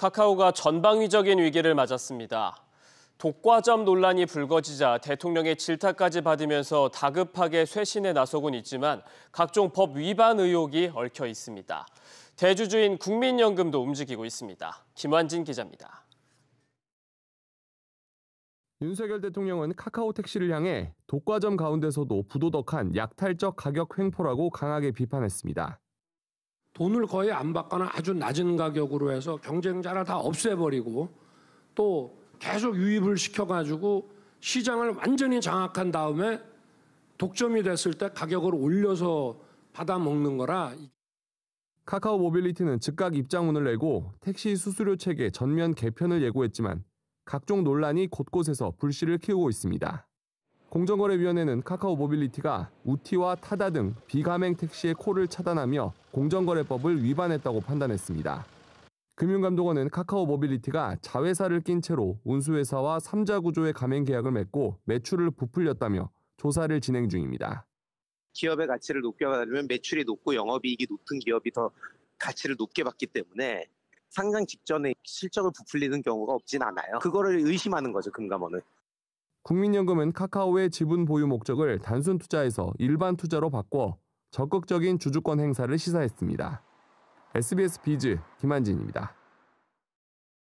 카카오가 전방위적인 위기를 맞았습니다. 독과점 논란이 불거지자 대통령의 질타까지 받으면서 다급하게 쇄신에 나서곤 있지만 각종 법 위반 의혹이 얽혀 있습니다. 대주주인 국민연금도 움직이고 있습니다. 김환진 기자입니다. 윤석열 대통령은 카카오 택시를 향해 독과점 가운데서도 부도덕한 약탈적 가격 횡포라고 강하게 비판했습니다. 돈을 거의 안 받거나 아주 낮은 가격으로 해서 경쟁자를 다 없애버리고 또 계속 유입을 시켜가지고 시장을 완전히 장악한 다음에 독점이 됐을 때 가격을 올려서 받아먹는 거라. 카카오 모빌리티는 즉각 입장문을 내고 택시 수수료 체계 전면 개편을 예고했지만 각종 논란이 곳곳에서 불씨를 키우고 있습니다. 공정거래위원회는 카카오 모빌리티가 우티와 타다 등 비가맹 택시의 콜을 차단하며 공정거래법을 위반했다고 판단했습니다. 금융감독원은 카카오 모빌리티가 자회사를 낀 채로 운수회사와 3자 구조의 가맹 계약을 맺고 매출을 부풀렸다며 조사를 진행 중입니다. 기업의 가치를 높여가려면 매출이 높고 영업이익이 높은 기업이 더 가치를 높게 받기 때문에 상장 직전에 실적을 부풀리는 경우가 없진 않아요. 그거를 의심하는 거죠, 금감원은. 국민연금은 카카오의 지분 보유 목적을 단순 투자에서 일반 투자로 바꿔 적극적인 주주권 행사를 시사했습니다. SBS 비즈 김한진입니다.